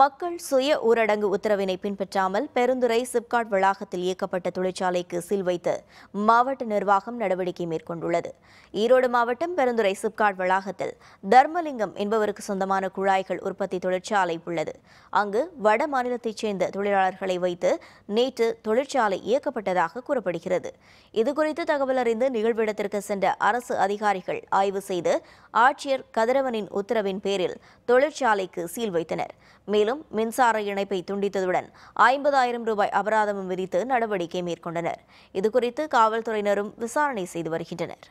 மக்கள் சுய ஊரடங்கு உத்தரவினை பின்பற்றாமல் பெருந்துறை சிப்காட் வளாகத்தில் இயக்கப்பட்ட தொழிற்சாலைக்கு சீல் வைத்து மாவட்ட நிர்வாகம் நடவடிக்கை மேற்கொண்டுள்ளது ஈரோடு மாவட்டம் பெருந்துறை சிப்காட் வளாகத்தில் தர்மலிங்கம் என்பவருக்கு சொந்தமான குழாய்கள் உற்பத்தி தொழிற்சாலை உள்ளது அங்கு வட மாநிலத்தைச் சேர்ந்த தொழிலாளர்களை வைத்து நேற்று தொழிற்சாலை இயக்கப்பட்டதாக கூறப்படுகிறது இதுகுறித்து தகவல் அறிந்து நிகழ்விடத்திற்கு சென்ற அரசு அதிகாரிகள் ஆய்வு செய்து ஆட்சியர் கதிரவனின் உத்தரவின் பேரில் தொழிற்சாலைக்கு சீல் வைத்தனர் மேலும் மின்சார இணைப்பை துண்டித்ததுடன் ஐம்பதாயிரம் ரூபாய் அபராதமும் விதித்து நடவடிக்கை மேற்கொண்டனர் இதுகுறித்து காவல்துறையினரும் விசாரணை செய்து வருகின்றனர்